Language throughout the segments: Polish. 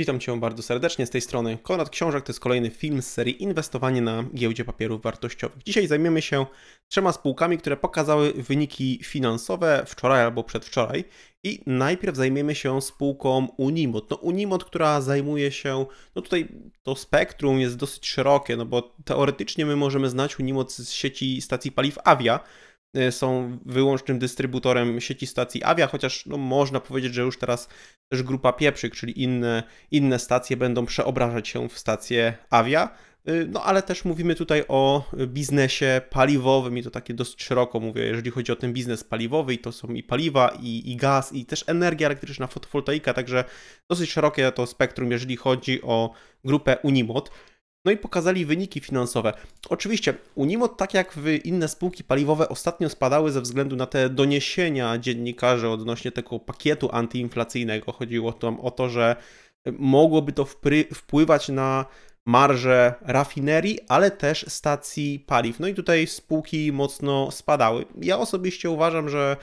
Witam Cię bardzo serdecznie z tej strony. Konrad Książek to jest kolejny film z serii Inwestowanie na giełdzie papierów wartościowych. Dzisiaj zajmiemy się trzema spółkami, które pokazały wyniki finansowe wczoraj albo przedwczoraj. I najpierw zajmiemy się spółką Unimod. No Unimod, która zajmuje się, no tutaj to spektrum jest dosyć szerokie, no bo teoretycznie my możemy znać Unimod z sieci stacji paliw Avia, Y, są wyłącznym dystrybutorem sieci stacji Avia, chociaż no, można powiedzieć, że już teraz też grupa Pieprzyk, czyli inne, inne stacje będą przeobrażać się w stację Avia. Y, no ale też mówimy tutaj o biznesie paliwowym i to takie dosyć szeroko mówię, jeżeli chodzi o ten biznes paliwowy i to są i paliwa, i, i gaz, i też energia elektryczna, fotowoltaika, także dosyć szerokie to spektrum, jeżeli chodzi o grupę Unimod. No i pokazali wyniki finansowe. Oczywiście Unimod, tak jak inne spółki paliwowe, ostatnio spadały ze względu na te doniesienia dziennikarzy odnośnie tego pakietu antyinflacyjnego. Chodziło tam o to, że mogłoby to wpływać na marże rafinerii, ale też stacji paliw. No i tutaj spółki mocno spadały. Ja osobiście uważam, że,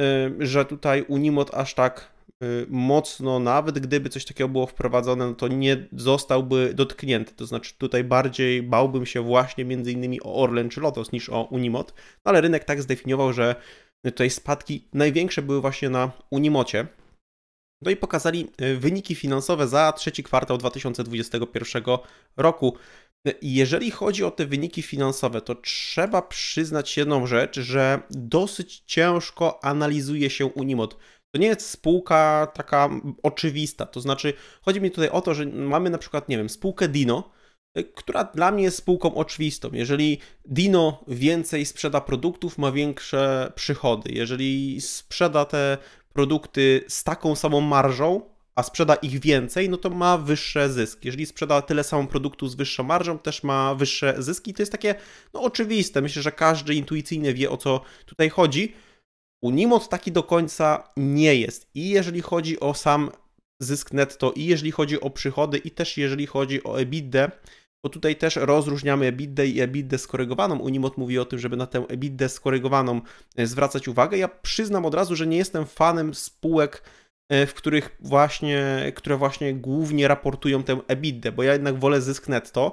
y, że tutaj Unimod aż tak Y, mocno, nawet gdyby coś takiego było wprowadzone, no to nie zostałby dotknięty. To znaczy tutaj bardziej bałbym się właśnie między innymi o Orlen czy Lotos niż o Unimot, no ale rynek tak zdefiniował, że tutaj spadki największe były właśnie na Unimocie. No i pokazali y, wyniki finansowe za trzeci kwartał 2021 roku. Y, jeżeli chodzi o te wyniki finansowe, to trzeba przyznać jedną rzecz, że dosyć ciężko analizuje się Unimot. To nie jest spółka taka oczywista. To znaczy, chodzi mi tutaj o to, że mamy na przykład, nie wiem, spółkę Dino, która dla mnie jest spółką oczywistą. Jeżeli Dino więcej sprzeda produktów, ma większe przychody. Jeżeli sprzeda te produkty z taką samą marżą, a sprzeda ich więcej, no to ma wyższe zyski. Jeżeli sprzeda tyle samo produktu z wyższą marżą, też ma wyższe zyski. To jest takie no, oczywiste. Myślę, że każdy intuicyjnie wie o co tutaj chodzi. Nimot taki do końca nie jest. I jeżeli chodzi o sam zysk netto, i jeżeli chodzi o przychody, i też jeżeli chodzi o EBITDA, bo tutaj też rozróżniamy EBITDA i EBITDA skorygowaną. Unimod mówi o tym, żeby na tę EBITDA skorygowaną e, zwracać uwagę. Ja przyznam od razu, że nie jestem fanem spółek, e, w których właśnie, które właśnie głównie raportują tę EBITDA, bo ja jednak wolę zysk netto.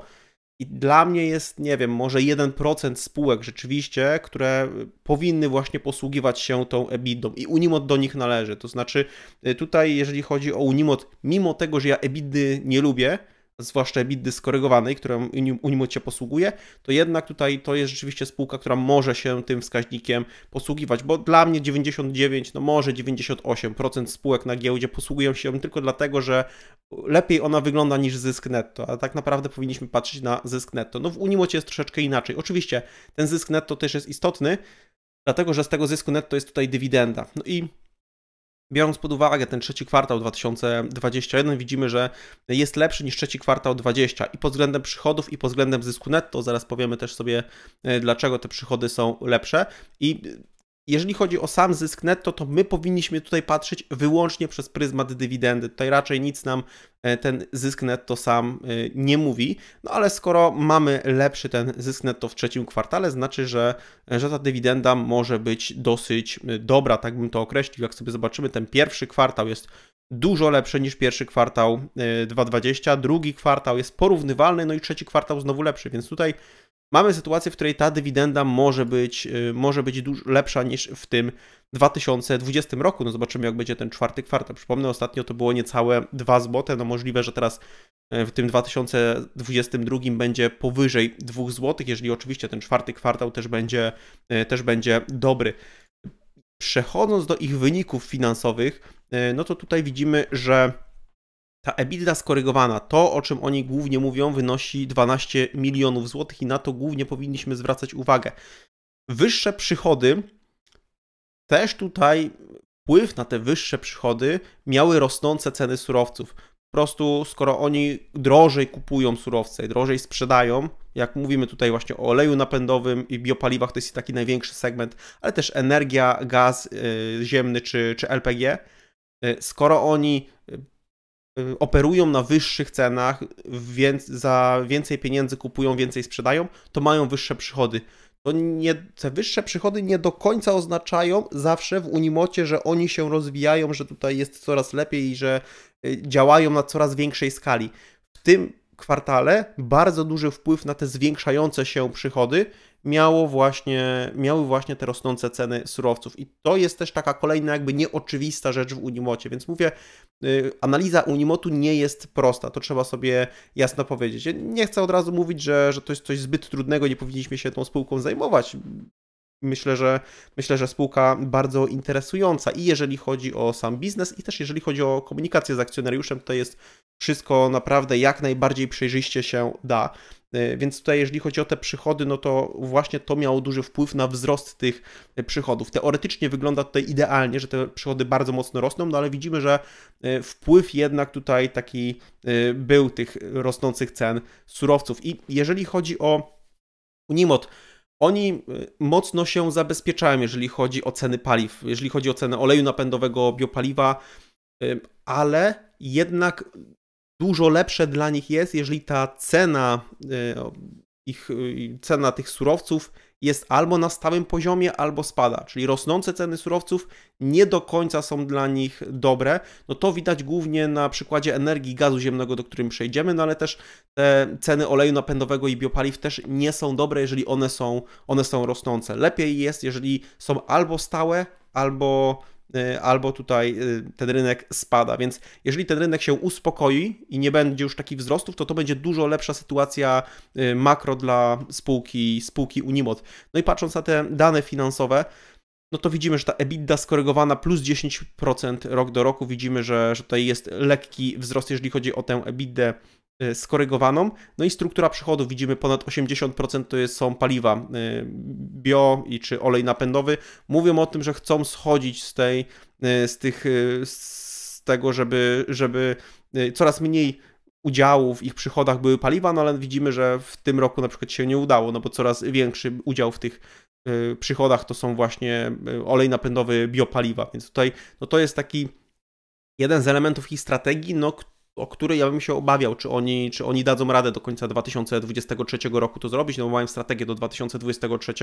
I dla mnie jest, nie wiem, może 1% spółek rzeczywiście, które powinny właśnie posługiwać się tą EBITdą i Unimod do nich należy. To znaczy, y, tutaj jeżeli chodzi o Unimod, mimo tego, że ja EBITdy nie lubię, zwłaszcza biddy skorygowanej, którą Unimut się posługuje, to jednak tutaj to jest rzeczywiście spółka, która może się tym wskaźnikiem posługiwać, bo dla mnie 99, no może 98% spółek na giełdzie posługują się tylko dlatego, że lepiej ona wygląda niż zysk netto, a tak naprawdę powinniśmy patrzeć na zysk netto. No w Unimocie jest troszeczkę inaczej. Oczywiście ten zysk netto też jest istotny, dlatego że z tego zysku netto jest tutaj dywidenda. No i biorąc pod uwagę ten trzeci kwartał 2021, widzimy, że jest lepszy niż trzeci kwartał 20 i pod względem przychodów, i pod względem zysku netto. Zaraz powiemy też sobie, e, dlaczego te przychody są lepsze. I jeżeli chodzi o sam zysk netto, to my powinniśmy tutaj patrzeć wyłącznie przez pryzmat dywidendy. Tutaj raczej nic nam e, ten zysk netto sam e, nie mówi, no ale skoro mamy lepszy ten zysk netto w trzecim kwartale, znaczy, że, że ta dywidenda może być dosyć e, dobra, tak bym to określił. Jak sobie zobaczymy, ten pierwszy kwartał jest dużo lepszy niż pierwszy kwartał 2020, drugi kwartał jest porównywalny, no i trzeci kwartał znowu lepszy, więc tutaj mamy sytuację, w której ta dywidenda może być, y, może być dużo lepsza niż w tym 2020 roku. No zobaczymy, jak będzie ten czwarty kwartał. Przypomnę, ostatnio to było niecałe 2 zł. No możliwe, że teraz y, w tym 2022 będzie powyżej 2 zł, jeżeli oczywiście ten czwarty kwartał też będzie, y, też będzie dobry. Przechodząc do ich wyników finansowych, no to tutaj widzimy, że ta EBITDA skorygowana, to o czym oni głównie mówią, wynosi 12 milionów złotych i na to głównie powinniśmy zwracać uwagę. Wyższe przychody, też tutaj wpływ na te wyższe przychody miały rosnące ceny surowców. Po prostu, skoro oni drożej kupują surowce, drożej sprzedają, jak mówimy tutaj właśnie o oleju napędowym i biopaliwach, to jest taki największy segment, ale też energia, gaz y, ziemny czy, czy LPG. Y, skoro oni Y, operują na wyższych cenach, więc za więcej pieniędzy kupują, więcej sprzedają, to mają wyższe przychody. To nie, te wyższe przychody nie do końca oznaczają zawsze w Unimocie, że oni się rozwijają, że tutaj jest coraz lepiej i że y, działają na coraz większej skali. W tym kwartale bardzo duży wpływ na te zwiększające się przychody miało właśnie, miały właśnie te rosnące ceny surowców. I to jest też taka kolejna jakby nieoczywista rzecz w Unimocie, więc mówię, y, analiza Unimotu nie jest prosta, to trzeba sobie jasno powiedzieć. nie chcę od razu mówić, że, że to jest coś zbyt trudnego, nie powinniśmy się tą spółką zajmować. Myślę że, myślę, że spółka bardzo interesująca i jeżeli chodzi o sam biznes, i też jeżeli chodzi o komunikację z akcjonariuszem, to jest wszystko naprawdę jak najbardziej przejrzyście się da. E, więc tutaj, jeżeli chodzi o te przychody, no to właśnie to miało duży wpływ na wzrost tych e, przychodów. Teoretycznie wygląda tutaj idealnie, że te przychody bardzo mocno rosną, no ale widzimy, że e, wpływ jednak tutaj taki był tych rosnących cen surowców. I jeżeli chodzi o Unimod, oni mocno się zabezpieczają, jeżeli chodzi o ceny paliw, jeżeli chodzi o cenę oleju napędowego, biopaliwa, ale jednak dużo lepsze dla nich jest, jeżeli ta cena e, ich, e, cena tych surowców jest albo na stałym poziomie, albo spada. Czyli rosnące ceny surowców nie do końca są dla nich dobre. No to widać głównie na przykładzie energii gazu ziemnego, do którym przejdziemy, no ale też te ceny oleju napędowego i biopaliw też nie są dobre, jeżeli one są, one są rosnące. Lepiej jest, jeżeli są albo stałe, albo Y, albo tutaj y, ten rynek spada. Więc jeżeli ten rynek się uspokoi i nie będzie już takich wzrostów, to to będzie dużo lepsza sytuacja y, makro dla spółki, spółki Unimod. No i patrząc na te dane finansowe, no to widzimy, że ta EBITDA skorygowana plus 10% rok do roku, widzimy, że, że tutaj jest lekki wzrost, jeżeli chodzi o tę EBITDA y, skorygowaną. No i struktura przychodów, widzimy ponad 80% to jest, są paliwa y, bio i czy olej napędowy. Mówią o tym, że chcą schodzić z tej, y, z tych, z tego, żeby, żeby coraz mniej udziału w ich przychodach były paliwa, no ale widzimy, że w tym roku na przykład się nie udało, no bo coraz większy udział w tych Y, przychodach to są właśnie y, olej napędowy, biopaliwa, więc tutaj no to jest taki jeden z elementów ich strategii, no, o której ja bym się obawiał, czy oni, czy oni dadzą radę do końca 2023 roku to zrobić, no bo mają strategię do 2023.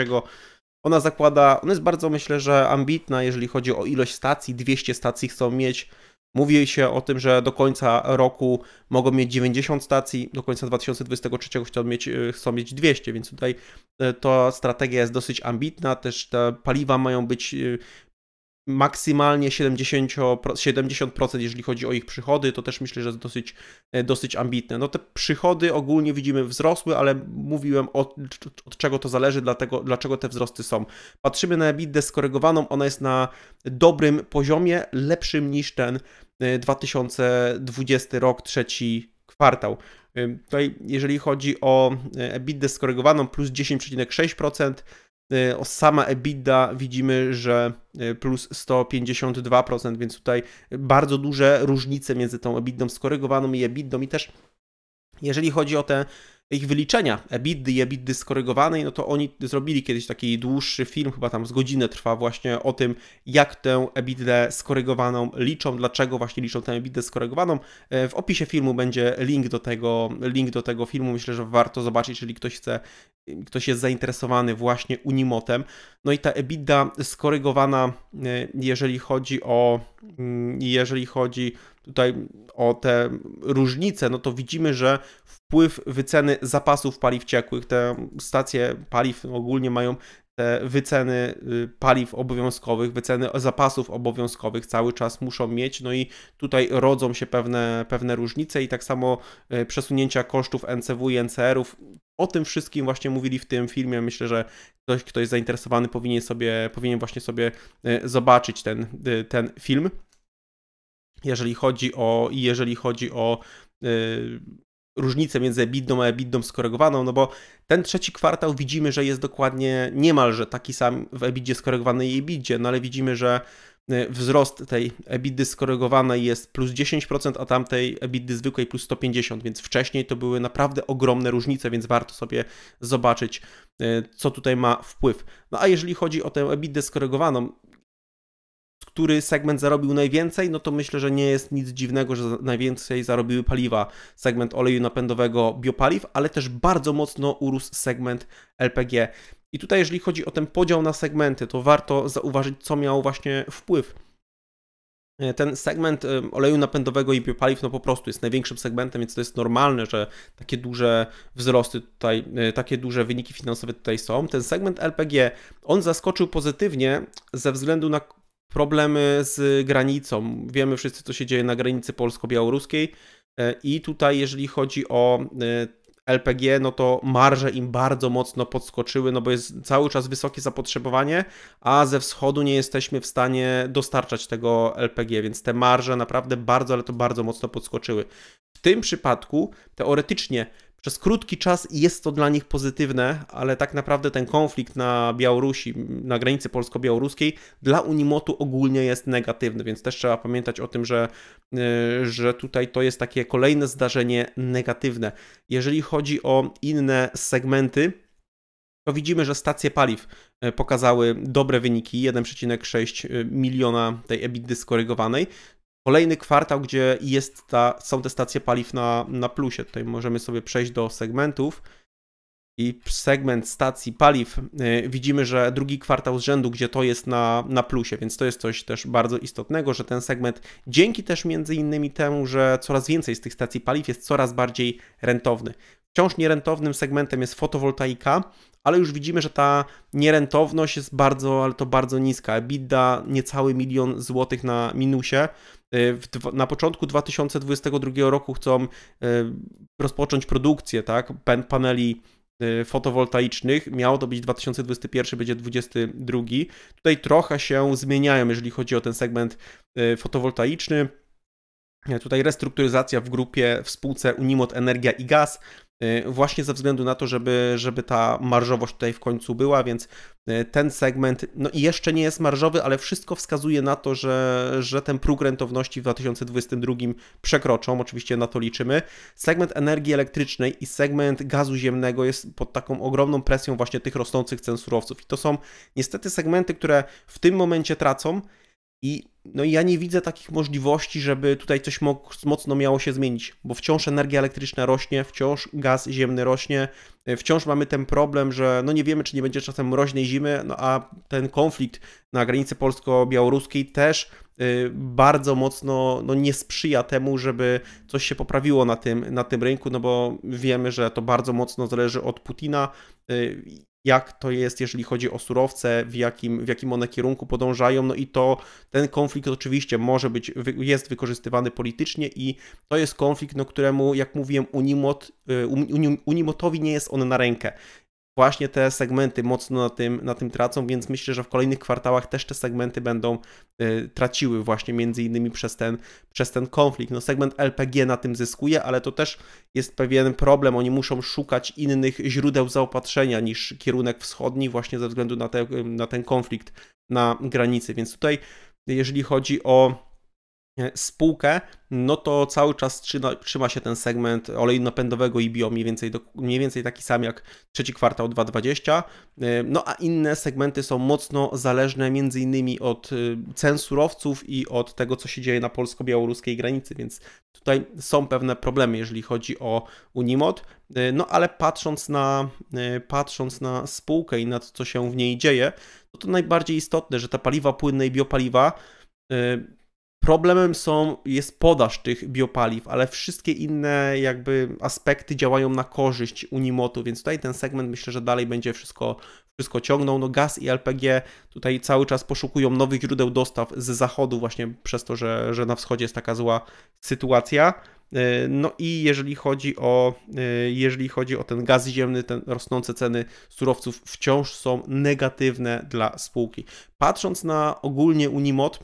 Ona zakłada, ona jest bardzo myślę, że ambitna, jeżeli chodzi o ilość stacji, 200 stacji chcą mieć, Mówi się o tym, że do końca roku mogą mieć 90 stacji, do końca 2023 chcą mieć, e, chcą mieć 200, więc tutaj e, ta strategia jest dosyć ambitna, też te paliwa mają być e, maksymalnie 70%, 70% jeżeli chodzi o ich przychody, to też myślę, że jest dosyć, dosyć ambitne. No te przychody ogólnie widzimy wzrosły, ale mówiłem od, od czego to zależy, dlatego, dlaczego te wzrosty są. Patrzymy na EBITDA skorygowaną, ona jest na dobrym poziomie, lepszym niż ten 2020 y, rok, trzeci kwartał. Y, tutaj, jeżeli chodzi o y, EBITDA skorygowaną, plus 10,6%. O sama EBITDA widzimy, że plus 152%, więc tutaj bardzo duże różnice między tą EBITdą skorygowaną i EBITdą i też jeżeli chodzi o te ich wyliczenia EBITDA i EBITDA skorygowanej, no to oni zrobili kiedyś taki dłuższy film, chyba tam z godzinę trwa właśnie o tym, jak tę EBITDA skorygowaną liczą, dlaczego właśnie liczą tę EBITDA skorygowaną. E, w opisie filmu będzie link do tego, link do tego filmu, myślę, że warto zobaczyć, jeżeli ktoś chce, ktoś jest zainteresowany właśnie Unimotem. No i ta EBITDA skorygowana, e, jeżeli chodzi o, mm, jeżeli chodzi tutaj o te różnice, no to widzimy, że wpływ wyceny zapasów paliw ciekłych, te stacje paliw ogólnie mają te wyceny y, paliw obowiązkowych, wyceny zapasów obowiązkowych cały czas muszą mieć, no i tutaj rodzą się pewne, pewne różnice i tak samo y, przesunięcia kosztów NCW i NCR-ów. O tym wszystkim właśnie mówili w tym filmie. Myślę, że ktoś, kto jest zainteresowany powinien sobie, powinien właśnie sobie y, zobaczyć ten, ten film jeżeli chodzi o, i jeżeli chodzi o yy, różnicę między EBITDA a EBITDA skorygowaną, no bo ten trzeci kwartał widzimy, że jest dokładnie niemalże taki sam w EBITDA skorygowanej i EBITDA, no ale widzimy, że y, wzrost tej EBITDA skorygowanej jest plus 10%, a tamtej EBITDA zwykłej plus 150%, więc wcześniej to były naprawdę ogromne różnice, więc warto sobie zobaczyć, y, co tutaj ma wpływ. No a jeżeli chodzi o tę EBITDA skorygowaną, który segment zarobił najwięcej, no to myślę, że nie jest nic dziwnego, że najwięcej zarobiły paliwa, segment oleju napędowego, biopaliw, ale też bardzo mocno urósł segment LPG. I tutaj, jeżeli chodzi o ten podział na segmenty, to warto zauważyć, co miał właśnie wpływ. E, ten segment oleju napędowego i biopaliw no po prostu jest największym segmentem, więc to jest normalne, że takie duże wzrosty tutaj, e, takie duże wyniki finansowe tutaj są. Ten segment LPG, on zaskoczył pozytywnie ze względu na problemy z granicą. Wiemy wszyscy, co się dzieje na granicy polsko-białoruskiej. E, I tutaj, jeżeli chodzi o e, LPG, no to marże im bardzo mocno podskoczyły, no bo jest cały czas wysokie zapotrzebowanie, a ze wschodu nie jesteśmy w stanie dostarczać tego LPG, więc te marże naprawdę bardzo, ale to bardzo mocno podskoczyły. W tym przypadku teoretycznie przez krótki czas jest to dla nich pozytywne, ale tak naprawdę ten konflikt na Białorusi, na granicy polsko-białoruskiej dla Unimotu ogólnie jest negatywny, więc też trzeba pamiętać o tym, że, y, że tutaj to jest takie kolejne zdarzenie negatywne. Jeżeli chodzi o inne segmenty, to widzimy, że stacje paliw y, pokazały dobre wyniki, 1,6 y, miliona tej EBITDA skorygowanej, kolejny kwartał, gdzie jest ta, są te stacje paliw na, na plusie. Tutaj możemy sobie przejść do segmentów i segment stacji paliw yy, widzimy, że drugi kwartał z rzędu, gdzie to jest na, na plusie, więc to jest coś też bardzo istotnego, że ten segment dzięki też między innymi temu, że coraz więcej z tych stacji paliw jest coraz bardziej rentowny. Wciąż nierentownym segmentem jest fotowoltaika, ale już widzimy, że ta nierentowność jest bardzo, ale to bardzo niska. EBITDA niecały milion złotych na minusie, Y, na początku 2022 roku chcą y, rozpocząć produkcję tak, paneli y, fotowoltaicznych. Miało to być 2021, będzie 2022. Tutaj trochę się zmieniają, jeżeli chodzi o ten segment fotowoltaiczny. Tutaj restrukturyzacja w grupie w spółce Unimod Energia i Gaz Y, właśnie ze względu na to, żeby, żeby ta marżowość tutaj w końcu była, więc y, ten segment, no i jeszcze nie jest marżowy, ale wszystko wskazuje na to, że, że ten próg rentowności w 2022 przekroczą, oczywiście na to liczymy. Segment energii elektrycznej i segment gazu ziemnego jest pod taką ogromną presją właśnie tych rosnących cen surowców i to są niestety segmenty, które w tym momencie tracą i no i ja nie widzę takich możliwości, żeby tutaj coś mocno miało się zmienić, bo wciąż energia elektryczna rośnie, wciąż gaz ziemny rośnie, e, wciąż mamy ten problem, że no nie wiemy, czy nie będzie czasem mroźnej zimy, no a ten konflikt na granicy polsko-białoruskiej też e, bardzo mocno no, nie sprzyja temu, żeby coś się poprawiło na tym, na tym rynku, no bo wiemy, że to bardzo mocno zależy od Putina e, jak to jest, jeżeli chodzi o surowce, w jakim, w jakim one kierunku podążają, no i to ten konflikt oczywiście może być, jest wykorzystywany politycznie i to jest konflikt, no któremu, jak mówiłem, Unimot, y, Unimotowi nie jest on na rękę właśnie te segmenty mocno na tym, na tym tracą, więc myślę, że w kolejnych kwartałach też te segmenty będą y, traciły właśnie między innymi przez ten, przez ten konflikt. No segment LPG na tym zyskuje, ale to też jest pewien problem. Oni muszą szukać innych źródeł zaopatrzenia niż kierunek wschodni właśnie ze względu na, te, na ten konflikt na granicy, więc tutaj jeżeli chodzi o E, spółkę, no to cały czas trzyma się ten segment oleju napędowego i bio mniej więcej, do, mniej więcej taki sam jak trzeci kwartał 2020. E, no a inne segmenty są mocno zależne między innymi od e, cen surowców i od tego, co się dzieje na polsko-białoruskiej granicy, więc tutaj są pewne problemy, jeżeli chodzi o Unimod. No ale patrząc na, patrząc na spółkę i na to, co się w niej dzieje, no to najbardziej istotne, że te paliwa płynne i biopaliwa Problemem są, jest podaż tych biopaliw, ale wszystkie inne jakby aspekty działają na korzyść Unimotu, więc tutaj ten segment myślę, że dalej będzie wszystko, wszystko ciągnął. No gaz i LPG tutaj cały czas poszukują nowych źródeł dostaw z zachodu właśnie przez to, że, że na wschodzie jest taka zła sytuacja. Y, no i jeżeli chodzi o, y, jeżeli chodzi o ten gaz ziemny, te rosnące ceny surowców wciąż są negatywne dla spółki. Patrząc na ogólnie Unimot,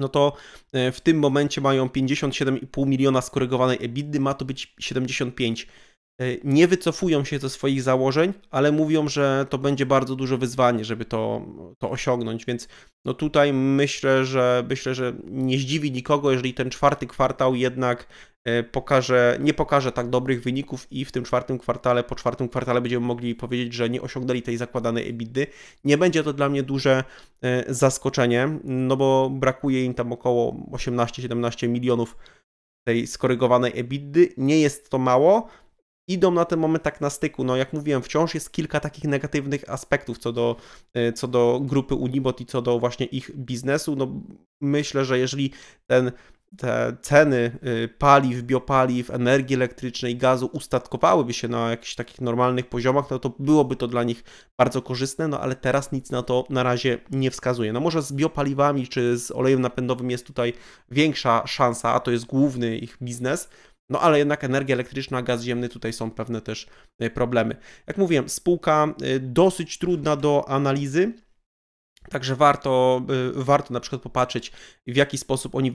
no to e, w tym momencie mają 57,5 miliona skorygowanej EBITDA, ma to być 75. E, nie wycofują się ze swoich założeń, ale mówią, że to będzie bardzo duże wyzwanie, żeby to, to osiągnąć, więc no tutaj myślę, że myślę, że nie zdziwi nikogo, jeżeli ten czwarty kwartał jednak E, pokaże, nie pokaże tak dobrych wyników i w tym czwartym kwartale, po czwartym kwartale będziemy mogli powiedzieć, że nie osiągnęli tej zakładanej EBITDA. Nie będzie to dla mnie duże e, zaskoczenie, no bo brakuje im tam około 18-17 milionów tej skorygowanej EBITDA. Nie jest to mało, idą na ten moment tak na styku. No jak mówiłem, wciąż jest kilka takich negatywnych aspektów co do, e, co do grupy Unibot i co do właśnie ich biznesu. No myślę, że jeżeli ten te ceny y, paliw, biopaliw, energii elektrycznej, gazu ustatkowałyby się na jakichś takich normalnych poziomach, no to byłoby to dla nich bardzo korzystne, no ale teraz nic na to na razie nie wskazuje. No może z biopaliwami czy z olejem napędowym jest tutaj większa szansa, a to jest główny ich biznes, no ale jednak energia elektryczna, gaz ziemny, tutaj są pewne też y, problemy. Jak mówiłem, spółka y, dosyć trudna do analizy. Także warto, warto na przykład popatrzeć, w jaki sposób oni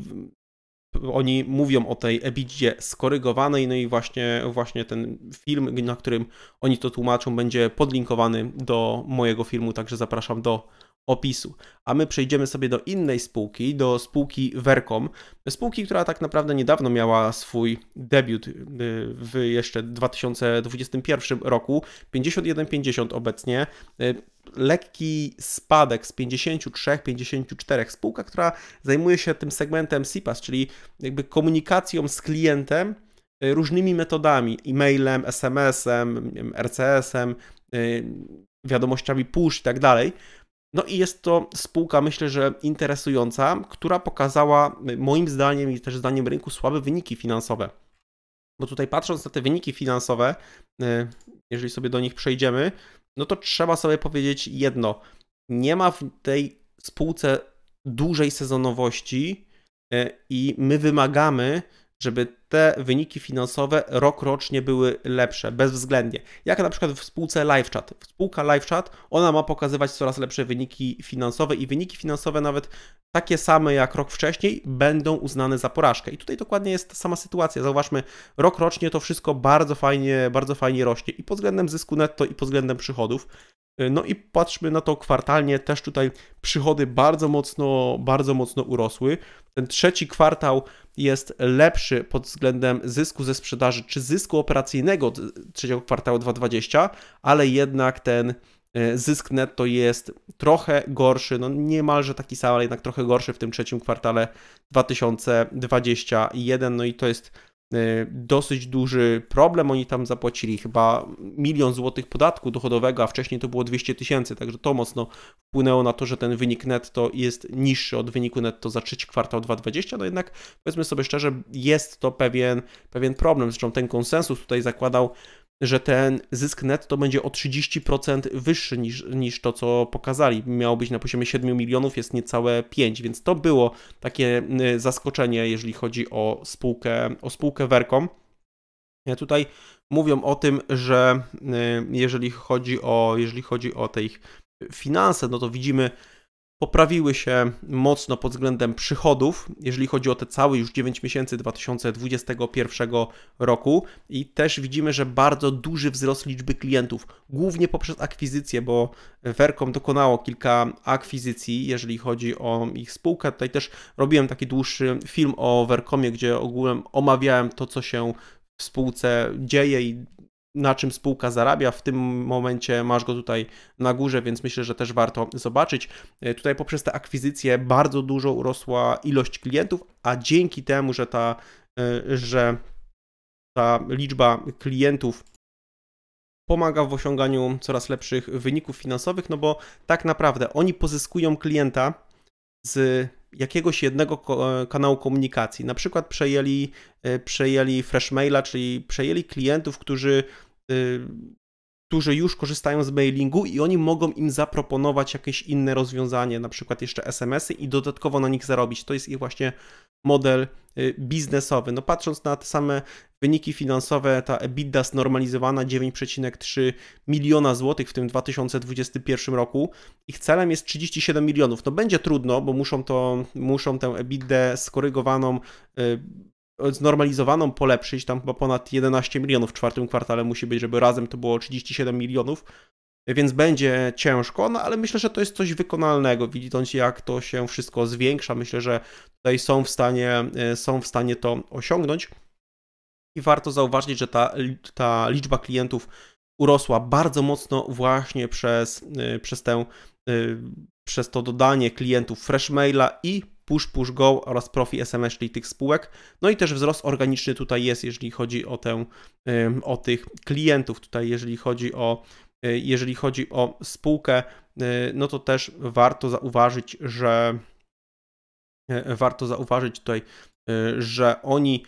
oni mówią o tej ebidzie skorygowanej, no i właśnie, właśnie ten film, na którym oni to tłumaczą, będzie podlinkowany do mojego filmu, także zapraszam do opisu. A my przejdziemy sobie do innej spółki, do spółki Vercom, spółki, która tak naprawdę niedawno miała swój debiut y, w jeszcze 2021 roku, 51,50 obecnie. Y, lekki spadek z 53-54, spółka, która zajmuje się tym segmentem sipas, czyli jakby komunikacją z klientem y, różnymi metodami, e-mailem, SMS-em, RCS-em, wiadomościami push i tak dalej. No i jest to spółka, myślę, że interesująca, która pokazała moim zdaniem i też zdaniem rynku słabe wyniki finansowe. Bo tutaj patrząc na te wyniki finansowe, y, jeżeli sobie do nich przejdziemy, no to trzeba sobie powiedzieć jedno. Nie ma w tej spółce dużej sezonowości y, i my wymagamy, żeby te wyniki finansowe rok rocznie były lepsze, bezwzględnie. Jak na przykład w spółce LiveChat. Spółka LiveChat, ona ma pokazywać coraz lepsze wyniki finansowe i wyniki finansowe nawet takie same jak rok wcześniej będą uznane za porażkę. I tutaj dokładnie jest ta sama sytuacja. Zauważmy, rok rocznie to wszystko bardzo fajnie, bardzo fajnie rośnie i pod względem zysku netto i pod względem przychodów. E, no i patrzmy na to kwartalnie, też tutaj przychody bardzo mocno, bardzo mocno urosły. Ten trzeci kwartał jest lepszy pod względem zysku ze sprzedaży czy zysku operacyjnego trzeciego kwartału 2020, ale jednak ten e, zysk netto jest trochę gorszy, no niemalże taki sam, ale jednak trochę gorszy w tym trzecim kwartale 2021. No i to jest Y, dosyć duży problem. Oni tam zapłacili chyba milion złotych podatku dochodowego, a wcześniej to było 200 tysięcy, także to mocno wpłynęło na to, że ten wynik netto jest niższy od wyniku netto za trzeci kwartał 2020, no jednak powiedzmy sobie szczerze, jest to pewien, pewien problem, zresztą ten konsensus tutaj zakładał że ten zysk netto będzie o 30% wyższy niż, niż to, co pokazali. Miało być na poziomie 7 milionów, jest niecałe 5, więc to było takie y, zaskoczenie, jeżeli chodzi o spółkę, o spółkę Verkom. Tutaj mówią o tym, że y, jeżeli chodzi o, jeżeli chodzi o te ich finanse, no to widzimy poprawiły się mocno pod względem przychodów, jeżeli chodzi o te całe już 9 miesięcy 2021 roku i też widzimy, że bardzo duży wzrost liczby klientów, głównie poprzez akwizycje, bo Vercom dokonało kilka akwizycji, jeżeli chodzi o ich spółkę. Tutaj też robiłem taki dłuższy film o Vercomie, gdzie ogółem omawiałem to, co się w spółce dzieje i na czym spółka zarabia. W tym momencie masz go tutaj na górze, więc myślę, że też warto zobaczyć. E, tutaj poprzez te akwizycje bardzo dużo urosła ilość klientów, a dzięki temu, że ta, e, że ta liczba klientów pomaga w osiąganiu coraz lepszych wyników finansowych, no bo tak naprawdę oni pozyskują klienta z jakiegoś jednego kanału komunikacji. Na przykład przejęli, e, przejęli Freshmaila, czyli przejęli klientów, którzy Y, którzy już korzystają z mailingu i oni mogą im zaproponować jakieś inne rozwiązanie, na przykład jeszcze SMS-y i dodatkowo na nich zarobić. To jest ich właśnie model y, biznesowy. No patrząc na te same wyniki finansowe, ta EBITDA znormalizowana 9,3 miliona złotych w tym 2021 roku. Ich celem jest 37 milionów. No będzie trudno, bo muszą, to, muszą tę EBITDA skorygowaną y, znormalizowaną polepszyć, tam chyba ponad 11 milionów w czwartym kwartale musi być, żeby razem to było 37 milionów, więc będzie ciężko, no ale myślę, że to jest coś wykonalnego, widząc jak to się wszystko zwiększa, myślę, że tutaj są w stanie, e, są w stanie to osiągnąć i warto zauważyć, że ta, ta liczba klientów urosła bardzo mocno właśnie przez, e, przez tę e, przez to dodanie klientów Freshmaila i Push, Push Go oraz Profi SMS, czyli tych spółek. No i też wzrost organiczny tutaj jest, jeżeli chodzi o, tę, o tych klientów, tutaj jeżeli chodzi o, e, jeżeli chodzi o spółkę, e, no to też warto zauważyć, że e, warto zauważyć tutaj, że oni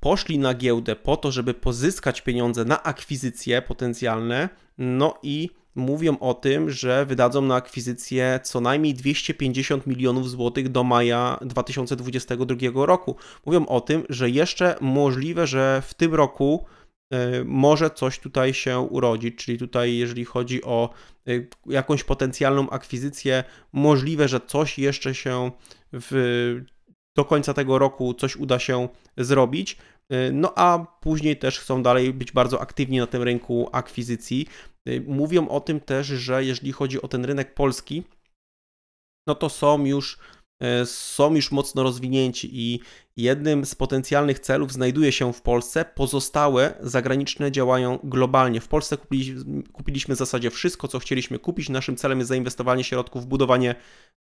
poszli na giełdę po to, żeby pozyskać pieniądze na akwizycje potencjalne, no i mówią o tym, że wydadzą na akwizycję co najmniej 250 milionów złotych do maja 2022 roku. Mówią o tym, że jeszcze możliwe, że w tym roku e, może coś tutaj się urodzić, czyli tutaj jeżeli chodzi o e, jakąś potencjalną akwizycję, możliwe, że coś jeszcze się w, do końca tego roku coś uda się zrobić. E, no a później też chcą dalej być bardzo aktywni na tym rynku akwizycji. Y, mówią o tym też, że jeżeli chodzi o ten rynek polski, no to są już y, są już mocno rozwinięci i Jednym z potencjalnych celów znajduje się w Polsce, pozostałe zagraniczne działają globalnie. W Polsce kupiliśmy, kupiliśmy w zasadzie wszystko, co chcieliśmy kupić. Naszym celem jest zainwestowanie środków w budowanie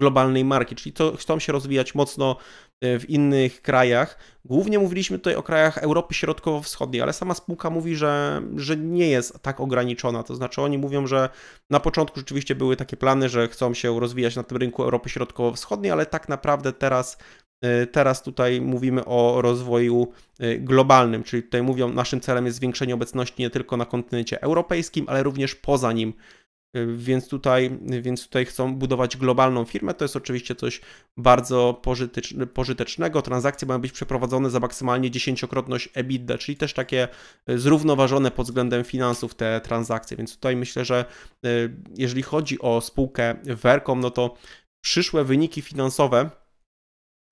globalnej marki, czyli to chcą się rozwijać mocno e, w innych krajach. Głównie mówiliśmy tutaj o krajach Europy Środkowo-Wschodniej, ale sama spółka mówi, że, że nie jest tak ograniczona. To znaczy, oni mówią, że na początku rzeczywiście były takie plany, że chcą się rozwijać na tym rynku Europy Środkowo-Wschodniej, ale tak naprawdę teraz E, teraz tutaj mówimy o rozwoju e, globalnym, czyli tutaj mówią, naszym celem jest zwiększenie obecności nie tylko na kontynencie europejskim, ale również poza nim. E, więc tutaj, więc tutaj chcą budować globalną firmę. To jest oczywiście coś bardzo pożytecznego. Transakcje mają być przeprowadzone za maksymalnie dziesięciokrotność EBITDA, czyli też takie zrównoważone pod względem finansów te transakcje. Więc tutaj myślę, że jeżeli chodzi o spółkę Vercom, no to przyszłe wyniki finansowe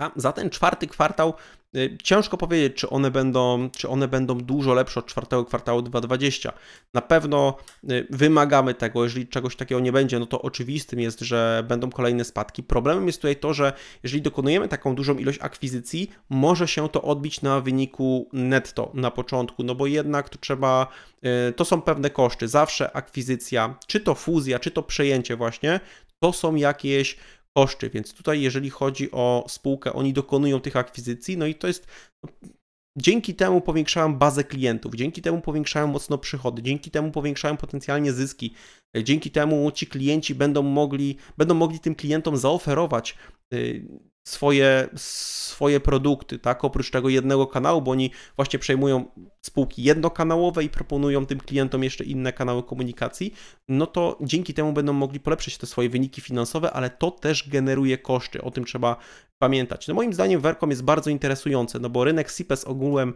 a za ten czwarty kwartał y, ciężko powiedzieć, czy one będą, czy one będą dużo lepsze od czwartego kwartału 2020. Na pewno y, wymagamy tego, jeżeli czegoś takiego nie będzie, no to oczywistym jest, że będą kolejne spadki. Problemem jest tutaj to, że jeżeli dokonujemy taką dużą ilość akwizycji, może się to odbić na wyniku netto na początku, no bo jednak to trzeba, y, to są pewne koszty. Zawsze akwizycja, czy to fuzja, czy to przejęcie właśnie, to są jakieś koszty. Więc tutaj, jeżeli chodzi o spółkę, oni dokonują tych akwizycji, no i to jest. No, dzięki temu powiększałem bazę klientów, dzięki temu powiększałem mocno przychody, dzięki temu powiększałem potencjalnie zyski, dzięki temu ci klienci będą mogli, będą mogli tym klientom zaoferować y, swoje, swoje produkty, tak? Oprócz tego jednego kanału, bo oni właśnie przejmują spółki jednokanałowe i proponują tym klientom jeszcze inne kanały komunikacji, no to dzięki temu będą mogli polepszyć te swoje wyniki finansowe, ale to też generuje koszty. O tym trzeba pamiętać. No moim zdaniem Vercom jest bardzo interesujące, no bo rynek CPS ogółem,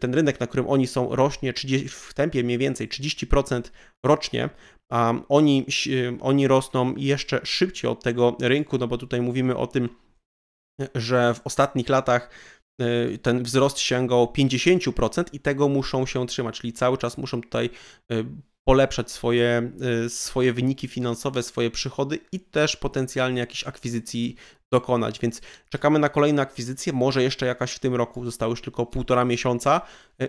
ten rynek, na którym oni są, rośnie 30, w tempie mniej więcej 30% rocznie, a oni, oni rosną jeszcze szybciej od tego rynku, no bo tutaj mówimy o tym, że w ostatnich latach y, ten wzrost sięgał 50% i tego muszą się trzymać, czyli cały czas muszą tutaj y, polepszać swoje, y, swoje wyniki finansowe, swoje przychody i też potencjalnie jakieś akwizycji dokonać, więc czekamy na kolejne akwizycje, może jeszcze jakaś w tym roku, zostało już tylko półtora miesiąca.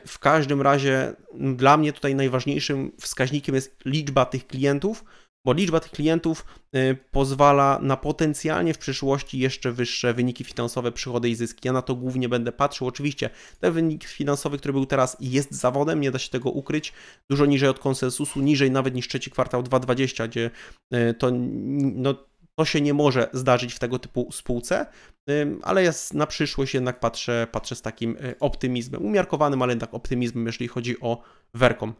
W każdym razie dla mnie tutaj najważniejszym wskaźnikiem jest liczba tych klientów, bo liczba tych klientów y, pozwala na potencjalnie w przyszłości jeszcze wyższe wyniki finansowe, przychody i zyski. Ja na to głównie będę patrzył. Oczywiście ten wynik finansowy, który był teraz, jest zawodem, nie da się tego ukryć. Dużo niżej od konsensusu, niżej nawet niż trzeci kwartał 2020, gdzie y, to no, to się nie może zdarzyć w tego typu spółce, y, ale ja na przyszłość jednak patrzę, patrzę z takim optymizmem, umiarkowanym, ale jednak optymizmem, jeżeli chodzi o Werkom.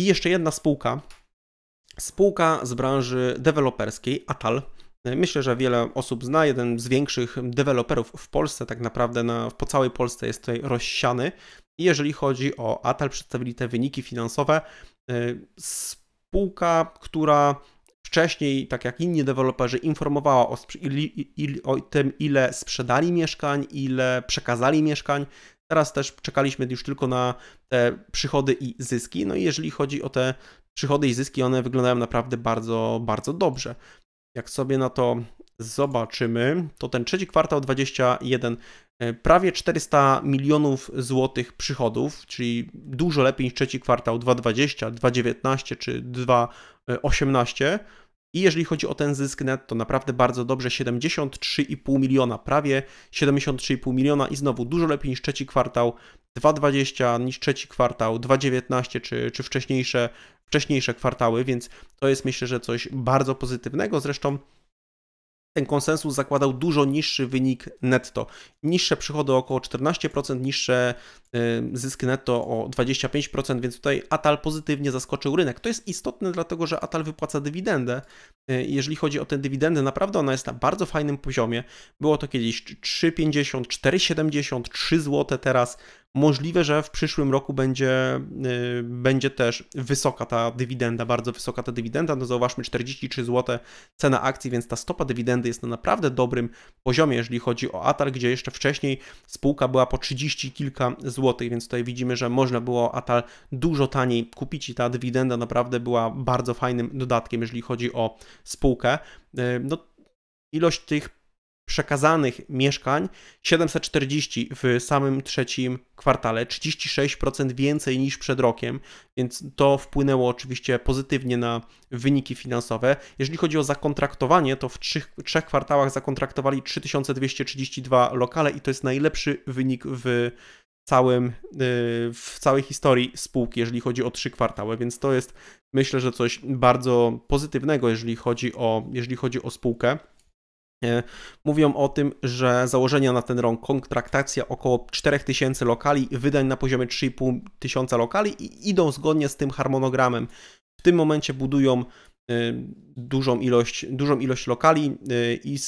I jeszcze jedna spółka, Spółka z branży deweloperskiej Atal. Myślę, że wiele osób zna, jeden z większych deweloperów w Polsce, tak naprawdę na, po całej Polsce jest tutaj rozsiany. I jeżeli chodzi o Atal, przedstawili te wyniki finansowe. E, spółka, która wcześniej, tak jak inni deweloperzy, informowała o, o, tym, ile sprzedali mieszkań, ile przekazali mieszkań. Teraz też czekaliśmy już tylko na te przychody i zyski. No i jeżeli chodzi o te przychody i zyski, one wyglądają naprawdę bardzo, bardzo dobrze. Jak sobie na to zobaczymy, to ten trzeci kwartał 21 e, prawie 400 milionów złotych przychodów, czyli dużo lepiej niż trzeci kwartał 220, 219 czy 218. I jeżeli chodzi o ten zysk net, to naprawdę bardzo dobrze 73,5 miliona, prawie 73,5 miliona i znowu dużo lepiej niż trzeci kwartał 2,20 niż trzeci kwartał, 2,19 czy, czy wcześniejsze, wcześniejsze kwartały, więc to jest myślę, że coś bardzo pozytywnego. Zresztą ten konsensus zakładał dużo niższy wynik netto. Niższe przychody około 14%, niższe y, zyski netto o 25%, więc tutaj Atal pozytywnie zaskoczył rynek. To jest istotne, dlatego że Atal wypłaca dywidendę. Y, jeżeli chodzi o tę dywidendę, naprawdę ona jest na bardzo fajnym poziomie. Było to kiedyś 3,50, 4,70, 3 zł teraz. Możliwe, że w przyszłym roku będzie, y, będzie też wysoka ta dywidenda, bardzo wysoka ta dywidenda. No zauważmy 43 zł cena akcji, więc ta stopa dywidendy jest na naprawdę dobrym poziomie, jeżeli chodzi o Atal, gdzie jeszcze wcześniej spółka była po 30 kilka złotych, więc tutaj widzimy, że można było Atal dużo taniej kupić i ta dywidenda naprawdę była bardzo fajnym dodatkiem, jeżeli chodzi o spółkę. Y, no, ilość tych przekazanych mieszkań 740 w samym trzecim kwartale, 36% więcej niż przed rokiem, więc to wpłynęło oczywiście pozytywnie na wyniki finansowe. Jeżeli chodzi o zakontraktowanie, to w trzech, trzech kwartałach zakontraktowali 3232 lokale i to jest najlepszy wynik w całym, y, w całej historii spółki, jeżeli chodzi o trzy kwartały, więc to jest myślę, że coś bardzo pozytywnego, jeżeli chodzi o, jeżeli chodzi o spółkę mówią o tym, że założenia na ten rok kontraktacja około 4000 lokali, wydań na poziomie 3500 tysiąca lokali i idą zgodnie z tym harmonogramem. W tym momencie budują y, dużą ilość, dużą ilość lokali y, i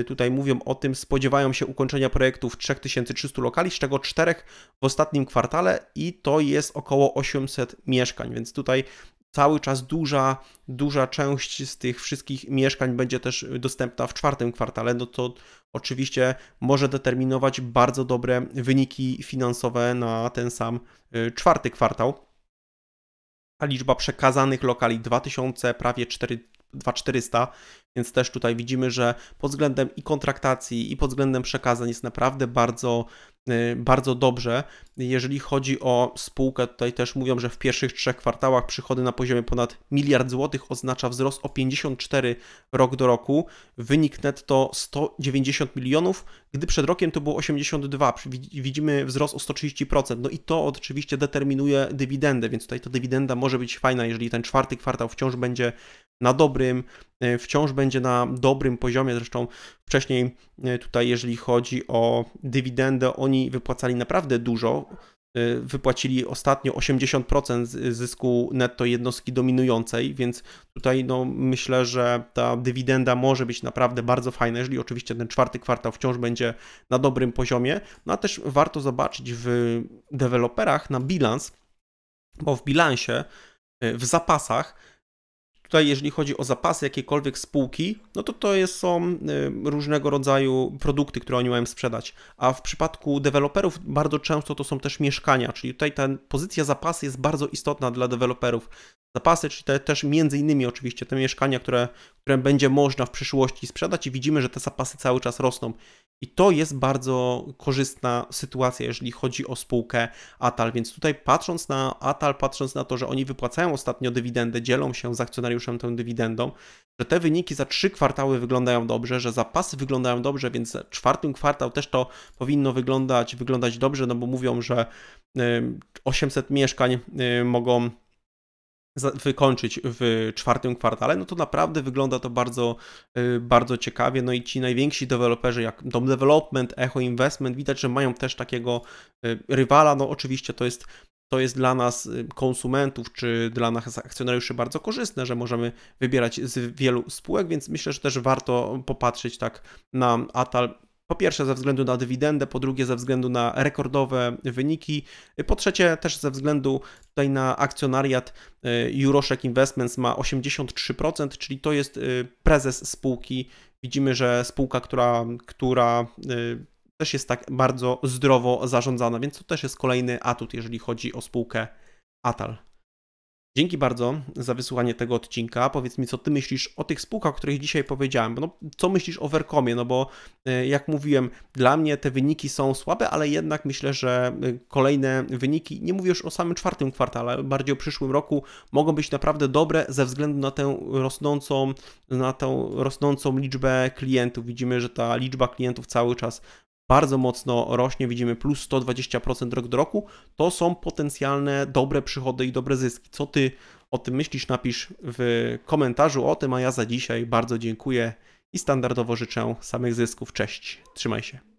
y, tutaj mówią o tym, spodziewają się ukończenia projektów 3300 lokali, z czego 4 w ostatnim kwartale i to jest około 800 mieszkań, więc tutaj cały czas duża, duża część z tych wszystkich mieszkań będzie też dostępna w czwartym kwartale, no to oczywiście może determinować bardzo dobre wyniki finansowe na ten sam y, czwarty kwartał. A liczba przekazanych lokali 2000, prawie 2400, więc też tutaj widzimy, że pod względem i kontraktacji, i pod względem przekazań jest naprawdę bardzo Y, bardzo dobrze. Jeżeli chodzi o spółkę, tutaj też mówią, że w pierwszych trzech kwartałach przychody na poziomie ponad miliard złotych oznacza wzrost o 54 rok do roku. Wynik netto 190 milionów, gdy przed rokiem to było 82. Widzimy wzrost o 130%. No i to oczywiście determinuje dywidendę, więc tutaj ta dywidenda może być fajna, jeżeli ten czwarty kwartał wciąż będzie na dobrym E, wciąż będzie na dobrym poziomie. Zresztą wcześniej e, tutaj, jeżeli chodzi o dywidendę, oni wypłacali naprawdę dużo. E, wypłacili ostatnio 80% zysku netto jednostki dominującej, więc tutaj no, myślę, że ta dywidenda może być naprawdę bardzo fajna, jeżeli oczywiście ten czwarty kwartał wciąż będzie na dobrym poziomie. No a też warto zobaczyć w deweloperach na bilans, bo w bilansie, w zapasach Tutaj, jeżeli chodzi o zapasy jakiejkolwiek spółki, no to to jest, są y, różnego rodzaju produkty, które oni mają sprzedać. A w przypadku deweloperów bardzo często to są też mieszkania, czyli tutaj ta pozycja zapasy jest bardzo istotna dla deweloperów. Zapasy, czyli te, też między innymi oczywiście te mieszkania, które, które będzie można w przyszłości sprzedać i widzimy, że te zapasy cały czas rosną. I to jest bardzo korzystna sytuacja, jeżeli chodzi o spółkę Atal. Więc tutaj patrząc na Atal, patrząc na to, że oni wypłacają ostatnio dywidendę, dzielą się z akcjonariuszem tą dywidendą, że te wyniki za trzy kwartały wyglądają dobrze, że zapasy wyglądają dobrze, więc za czwartym kwartał też to powinno wyglądać, wyglądać dobrze, no bo mówią, że 800 mieszkań y, mogą wykończyć w czwartym kwartale, no to naprawdę wygląda to bardzo, y, bardzo ciekawie. No i ci najwięksi deweloperzy, jak Dom Development, Echo Investment, widać, że mają też takiego y, rywala. No oczywiście to jest to jest dla nas y, konsumentów czy dla nas akcjonariuszy bardzo korzystne, że możemy wybierać z wielu spółek, więc myślę, że też warto popatrzeć tak na Atal po pierwsze ze względu na dywidendę, po drugie ze względu na rekordowe wyniki, po trzecie też ze względu tutaj na akcjonariat y, Juroszek Investments ma 83%, czyli to jest y, prezes spółki. Widzimy, że spółka, która, która y, też jest tak bardzo zdrowo zarządzana, więc to też jest kolejny atut, jeżeli chodzi o spółkę Atal. Dzięki bardzo za wysłuchanie tego odcinka. Powiedz mi, co ty myślisz o tych spółkach, o których dzisiaj powiedziałem. No, co myślisz o Vercomie? No bo e, jak mówiłem, dla mnie te wyniki są słabe, ale jednak myślę, że e, kolejne wyniki, nie mówię już o samym czwartym kwartale, bardziej o przyszłym roku, mogą być naprawdę dobre ze względu na tę rosnącą, na tę rosnącą liczbę klientów. Widzimy, że ta liczba klientów cały czas bardzo mocno rośnie, widzimy plus 120% rok do roku, to są potencjalne dobre przychody i dobre zyski. Co ty o tym myślisz, napisz w komentarzu o tym, a ja za dzisiaj bardzo dziękuję i standardowo życzę samych zysków. Cześć, trzymaj się.